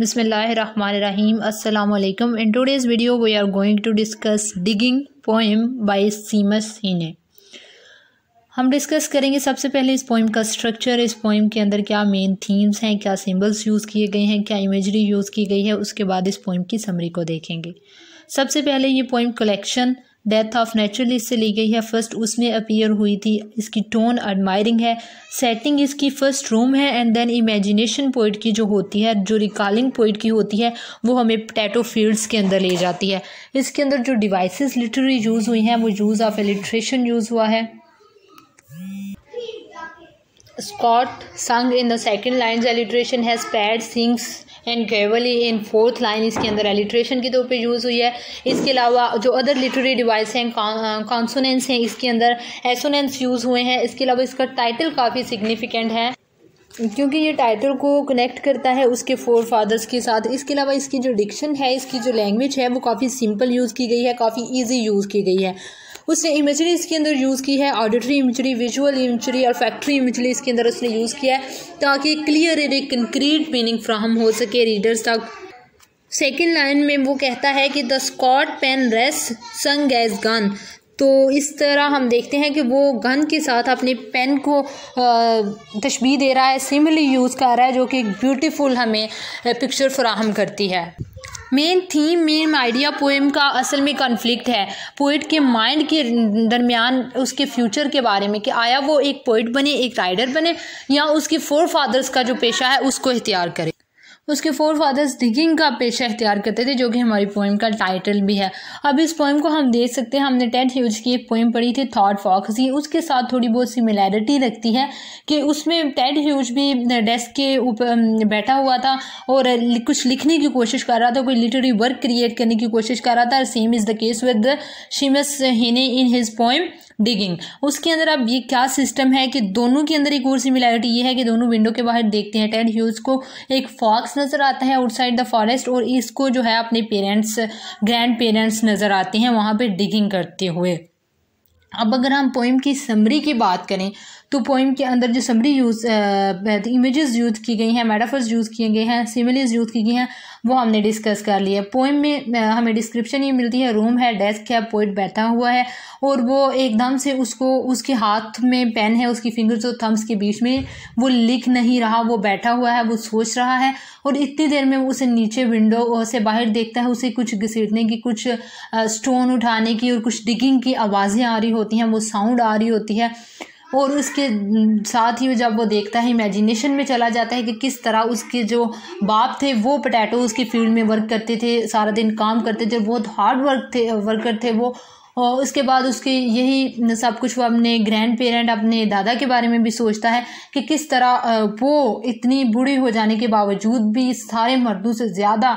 Bismillahirrahmanirrahim. Assalamu alaikum. In today's video, we are going to discuss digging poem by Seamus हम discuss करेंगे सबसे पहले इस poem का स्ट्रक्चर इस पोइम के अंदर क्या मेन थीम्स हैं क्या सिंबल्स यूज़ किए गए हैं क्या इमेजरी यूज़ की गई है उसके बाद इस पोइम की समरी को देखेंगे सबसे पहले ये poem collection death of natural इससे ली गई है फर्स्ट उसमें अपीयर हुई थी इसकी टोन एडमायरिंग है सेटिंग इसकी फर्स्ट रूम है एंड देन इमेजिनेशन पोइट की जो होती है जो रिकॉलिंग पोइट की होती है वो हमें टैटो फील्ड्स के अंदर ले जाती है इसके अंदर जो डिवाइसेस लिटरेरी यूज़ हुई हैं वो यूज़ ऑफ एलिट्रेशन यूज़ हुआ है squat snug in the second line alliteration has spade sinks and gravelly in fourth line इसके अंदर एलिट्रेशन के तौर पर यूज़ हुई है इसके अलावा जो अदर लिटरेरी डिवाइस हैं कॉन्सोनेंस uh, हैं इसके अंदर एसोनेंस यूज़ हुए हैं इसके अलावा इसका टाइटल काफ़ी सिग्निफिकेंट है क्योंकि ये टाइटल को कनेक्ट करता है उसके फोर फादर्स के साथ इसके अलावा इसकी जो डिक्शन है इसकी जो लैंग्वेज है वो काफ़ी सिंपल यूज़ की गई है काफ़ी ईजी यूज़ की गई है उसने इमेजरी इसके अंदर यूज़ की है ऑडिटरी इमेजरी विजुअल इमेजरी और फैक्ट्री इमेजरी इसके अंदर उसने यूज़ किया है ताकि क्लियर एंड एक कंक्रीट मीनिंग फ्राहम हो सके रीडर्स तक सेकेंड लाइन में वो कहता है कि the squat pen rests snug as gun तो इस तरह हम देखते हैं कि वो गन के साथ अपने पेन को तशबी दे रहा है सिमली यूज़ कर रहा है जो कि एक ब्यूटीफुल हमें पिक्चर फ्राहम करती है main theme main idea poem का असल में कन्फ्लिक्ट है पोइट के माइंड के दरमियान उसके फ्यूचर के बारे में कि आया वो एक पोइट बने एक राइडर बने या उसके फोर फादर्स का जो पेशा है उसको इख्तियार करे उसके फोर फादर्स डिगिंग का पेशा अख्तियार करते थे जो कि हमारी पोइम का टाइटल भी है अब इस पोइम को हम देख सकते हैं हमने टेड ह्यूज की एक पोइम पढ़ी थी थॉट फॉक्स की उसके साथ थोड़ी बहुत सिमिलैरिटी रखती है कि उसमें टेड ह्यूज भी डेस्क के ऊपर बैठा हुआ था और कुछ लिखने की कोशिश कर रहा था कोई लिटरेरी वर्क क्रिएट करने की कोशिश कर रहा था same is the case with Seamus Heaney in his poem digging उसके अंदर अब ये क्या सिस्टम है कि दोनों के अंदर एक और सिमिलैरिटी ये है कि दोनों विंडो के बाहर देखते हैं टेड ह्यूज को एक फॉक्स नज़र आता है आउटसाइड द फॉरेस्ट और इसको जो है अपने पेरेंट्स ग्रैंड पेरेंट्स नज़र आते हैं वहाँ पर डिगिंग करते हुए अब अगर हम पोइम की समरी की बात करें तो पोइम के अंदर जो समरी यूज़ इमेजेस यूज़ की गई हैं मेटाफर्स यूज़ किए गए हैं सिमिलीज यूज़ की गई हैं वो हमने डिस्कस कर लिया पोइम में हमें डिस्क्रिप्शन ये मिलती है रूम है डेस्क है पोइट बैठा हुआ है और वो एकदम से उसको उसके हाथ में पेन है उसकी फिंगर्स और थम्स के बीच में वो लिख नहीं रहा वो बैठा हुआ है वो सोच रहा है और इतनी देर में उसे नीचे विंडो से बाहर देखता है उसे कुछ घसीटने की कुछ स्टोन उठाने की और कुछ डिगिंग की आवाज़ें आ रही होती हैं वो साउंड आ रही होती है और उसके साथ ही जब वो देखता है इमेजिनेशन में चला जाता है कि किस तरह उसके जो बाप थे वो पटैटो उसकी फील्ड में वर्क करते थे सारा दिन काम करते थे बहुत हार्ड वर्क थे वर्कर थे वो और उसके बाद उसके यही सब कुछ वो अपने ग्रैंड पेरेंट अपने दादा के बारे में भी सोचता है कि किस तरह वो इतनी बूढ़ी हो जाने के बावजूद भी सारे मर्दों से ज़्यादा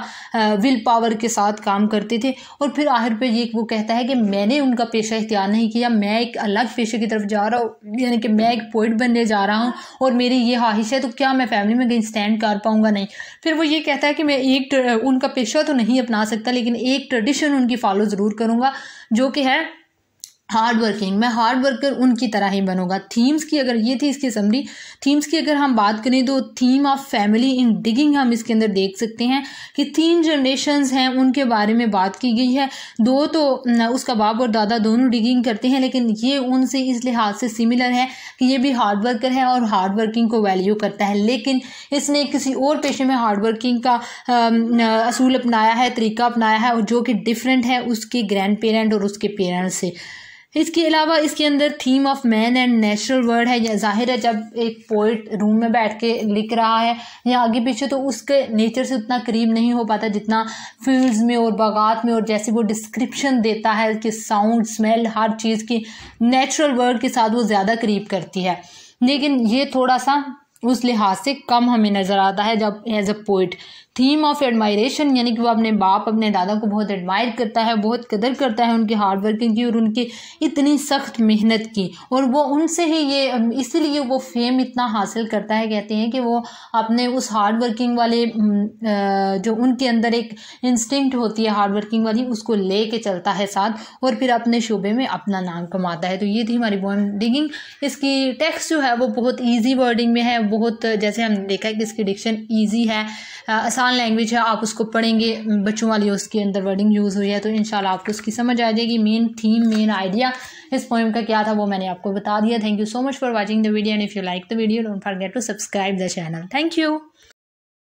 विल पावर के साथ काम करते थे और फिर आखिर पर ये वो कहता है कि मैंने उनका पेशा इख्तियार नहीं किया मैं एक अलग पेशे की तरफ जा रहा हूँ यानी कि मैं एक पोइट बनने जा रहा हूँ और मेरी ये ख्वाहिश है तो क्या मैं फैमिली में कहीं स्टैंड कर पाऊँगा नहीं फिर वो ये कहता है कि मैं एक उनका पेशा तो नहीं अपना सकता लेकिन एक ट्रेडिशन उनकी फॉलो ज़रूर करूँगा जो कि है हार्ड वर्किंग मैं हार्ड वर्कर उनकी तरह ही बनूंगा थीम्स की अगर ये थी इसकी समरी थीम्स की अगर हम बात करें तो theme of family in digging हम इसके अंदर देख सकते हैं कि तीन जनरेशन्स हैं उनके बारे में बात की गई है दो तो उसका बाप और दादा दोनों डिगिंग करते हैं लेकिन ये उनसे इस लिहाज से सिमिलर है कि ये भी हार्ड वर्कर है और हार्ड वर्किंग को वैल्यू करता है लेकिन इसने किसी और पेशे में हार्ड वर्किंग का असूल अपनाया है तरीका अपनाया है और जो कि डिफरेंट है उसके ग्रैंड पेरेंट और उसके पेरेंट्स से इसके अलावा इसके अंदर theme of man and natural world है या जाहिर है जब एक पोइट रूम में बैठ के लिख रहा है या आगे पीछे तो उसके नेचर से उतना करीब नहीं हो पाता जितना फील्ड्स में और बागात में और जैसे वो डिस्क्रिप्शन देता है कि साउंड स्मेल हर चीज़ की नेचुरल वर्ड के साथ वो ज़्यादा करीब करती है लेकिन ये थोड़ा सा उस लिहाज से कम हमें नज़र आता है जब as a poet theme of admiration यानी कि वो अपने बाप अपने दादा को बहुत एडमायर करता है बहुत कदर करता है उनकी हार्ड वर्किंग की और उनकी इतनी सख्त मेहनत की और वो उनसे ही ये इसीलिए वो फेम इतना हासिल करता है कहते हैं कि वो अपने उस हार्ड वर्किंग वाले जो उनके अंदर एक इंस्टिंक्ट होती है हार्ड वर्किंग वाली उसको ले के चलता है साथ और फिर अपने शोबे में अपना नाम कमाता है तो ये थी हमारी बॉम डिगिंग इसकी टेक्स्ट जो है वो बहुत ईजी वर्डिंग में है बहुत जैसे हमने देखा है कि इसकी डिक्शन ईजी है आसान लैंग्वेज है आप उसको पढ़ेंगे बच्चों वाली उसके अंदर वर्डिंग यूज़ हुई है तो इन आपको उसकी समझ आ जाएगी मेन थीम मेन आइडिया इस पोइम का क्या था वो मैंने आपको बता दिया thank you so much for watching the video and if you like the video don't forget to subscribe the channel thank you